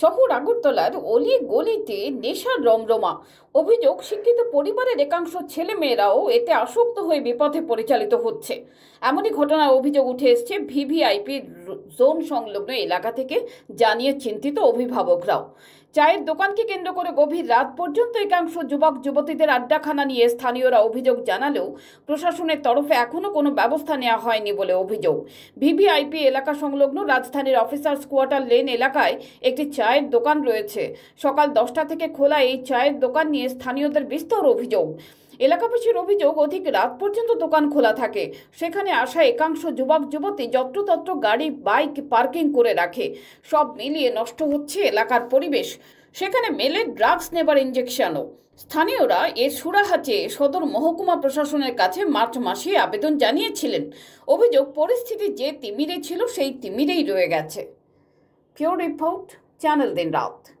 শহর আগরতলার অলি গলিতে নেশার রমরমা অভিযোগ শিক্ষিত পরিবারের একাংশ ছেলে মেয়েরাও এতে আসক্ত হয়ে বিপথে পরিচালিত হচ্ছে এমনই ঘটনার অভিযোগ উঠে এসছে ভিভিআইপি জোন সংলগ্ন এলাকা থেকে জানিয়ে চিন্তিত অভিভাবকরাও চায়ের দোকানকে কেন্দ্র করে গভীর রাত পর্যন্ত একাংশ যুবক যুবতীদের আড্ডাখানা নিয়ে স্থানীয়রা অভিযোগ জানালেও প্রশাসনের তরফে এখনও কোনো ব্যবস্থা নেওয়া হয়নি বলে অভিযোগ ভিভিআইপি এলাকা সংলগ্ন রাজধানীর অফিসার্স কোয়ার্টার লেন এলাকায় একটি চায়ের দোকান রয়েছে সকাল দশটা থেকে খোলা এই চায়ের দোকান নিয়ে নিয়ে স্থানীয়দের বিস্তর অভিযোগ এলাকাবাসীর অভিযোগ অধিক রাত পর্যন্ত দোকান খোলা থাকে সেখানে আসা একাংশ যুবক যুবতী যত্রতত্র গাড়ি বাইক পার্কিং করে রাখে সব মিলিয়ে নষ্ট হচ্ছে এলাকার পরিবেশ সেখানে মেলে ড্রাগস নেবার ইঞ্জেকশনও স্থানীয়রা এ সুরাহাচে সদর মহকুমা প্রশাসনের কাছে মার্চ মাসে আবেদন জানিয়েছিলেন অভিযোগ পরিস্থিতি যে তিমিরে ছিল সেই তিমিরেই রয়ে গেছে পিওর রিপোর্ট চ্যানেল দিন রাত